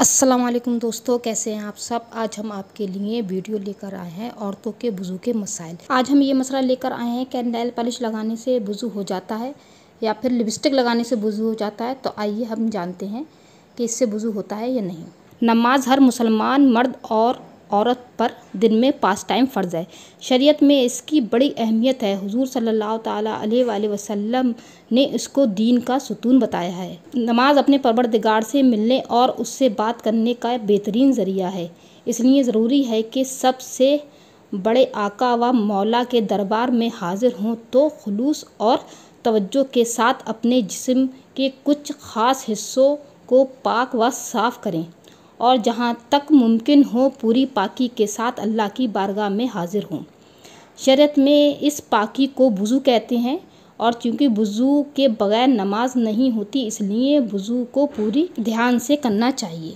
असलम दोस्तों कैसे हैं आप सब आज हम आपके लिए वीडियो लेकर आए हैं औरतों के वज़ू के मसाइल आज हम ये मसला लेकर आए हैं कि नैल पॉलिश लगाने से बुजू हो जाता है या फिर लिपस्टिक लगाने से बुजू हो जाता है तो आइए हम जानते हैं कि इससे बुजू होता है या नहीं नमाज हर मुसलमान मर्द और औरत पर दिन में पास टाइम फ़र्ज़ है शरीयत में इसकी बड़ी अहमियत है हुजूर सल्लल्लाहु ताला अलैहि वसल्लम ने इसको दीन का सुतून बताया है नमाज अपने परवरदिगार से मिलने और उससे बात करने का बेहतरीन ज़रिया है इसलिए ज़रूरी है कि सबसे बड़े आका व मौला के दरबार में हाज़िर हों तो खलूस और तवज्जो के साथ अपने जिस्म के कुछ ख़ास हिस्सों को पाक व साफ़ करें और जहाँ तक मुमकिन हो पूरी पाकि के साथ अल्लाह की बारगाह में हाज़िर हों शरत में इस पाकि को वज़ू कहते हैं और चूँकि वज़ू के बग़ैर नमाज नहीं होती इसलिए वज़ू को पूरी ध्यान से करना चाहिए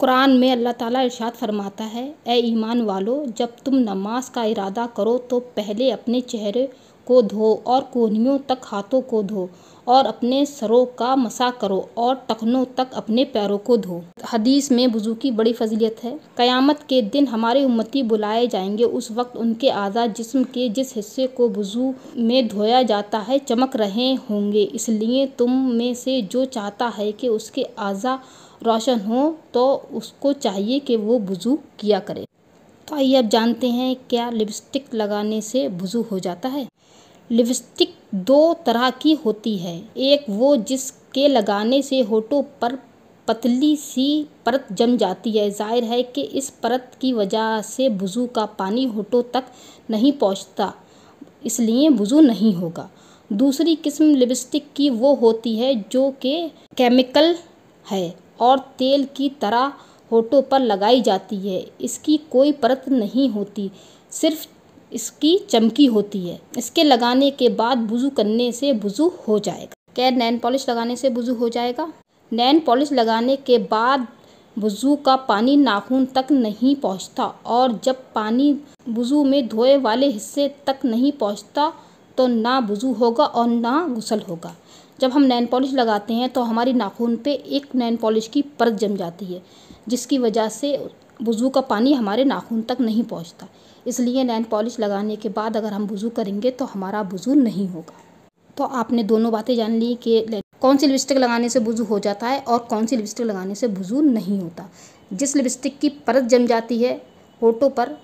कुरान में अल्लाह ताला इरशाद फरमाता है ए ईमान वालो जब तुम नमाज का इरादा करो तो पहले अपने चेहरे को धो और कोहनियों तक हाथों को धो और अपने सरों का मसा करो और टखनों तक अपने पैरों को धो हदीस में बुजू की बड़ी फजीलियत है क़यामत के दिन हमारे उम्मती बुलाए जाएंगे उस वक्त उनके आज़ाद जिस्म के जिस हिस्से को बुजू में धोया जाता है चमक रहे होंगे इसलिए तुम में से जो चाहता है कि उसके आज़ा रोशन हो तो उसको चाहिए कि वो बुज़ू किया करे तो आइए आप जानते हैं क्या लिपस्टिक लगाने से वज़ू हो जाता है लिपस्टिक दो तरह की होती है एक वो जिसके लगाने से होठों पर पतली सी परत जम जाती है जाहिर है कि इस परत की वजह से वज़ू का पानी होठों तक नहीं पहुंचता इसलिए वज़ू नहीं होगा दूसरी किस्म लिपस्टिक की वो होती है जो कि के केमिकल है और तेल की तरह होठों पर लगाई जाती है इसकी कोई परत नहीं होती सिर्फ इसकी चमकी होती है इसके लगाने के बाद बुजू करने से बुजू हो जाएगा क्या नैन पॉलिश लगाने से बुजू हो जाएगा नैन पॉलिश लगाने के बाद वज़ू का पानी नाखून तक नहीं पहुंचता और जब पानी वज़ू में धोए वाले हिस्से तक नहीं पहुंचता तो ना वज़ू होगा और ना गुसल होगा जब हम नैन पॉलिश लगाते हैं तो हमारी नाखून पे एक नैन पॉलिश की परत जम जाती है जिसकी वजह से वज़ू का पानी हमारे नाखून तक नहीं पहुंचता इसलिए नैन पॉलिश लगाने के बाद अगर हम वज़ू करेंगे तो हमारा वज़ू नहीं होगा तो आपने दोनों बातें जान ली कि कौन सी लिपस्टिक लगाने से वज़ू हो जाता है और कौन सी लिपस्टिक लगाने से वज़ू नहीं होता जिस लिपस्टिक की परत जम जाती है होठों पर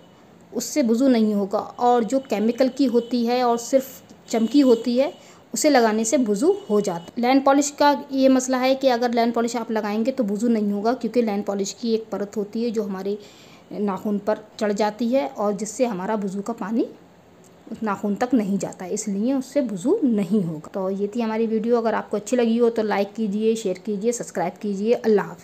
उससे वज़ू नहीं होगा और जो केमिकल की होती है और सिर्फ चमकी होती है उसे लगाने से बुजू हो जाता लैंड पॉलिश का ये मसला है कि अगर लैंड पॉलिश आप लगाएंगे तो बुजू नहीं होगा क्योंकि लैंड पॉलिश की एक परत होती है जो हमारे नाखून पर चढ़ जाती है और जिससे हमारा बुजू का पानी नाखून तक नहीं जाता इसलिए उससे बुजू नहीं होगा तो ये थी हमारी वीडियो अगर आपको अच्छी लगी हो तो लाइक कीजिए शेयर कीजिए सब्सक्राइब कीजिए अल्लाह हाफ़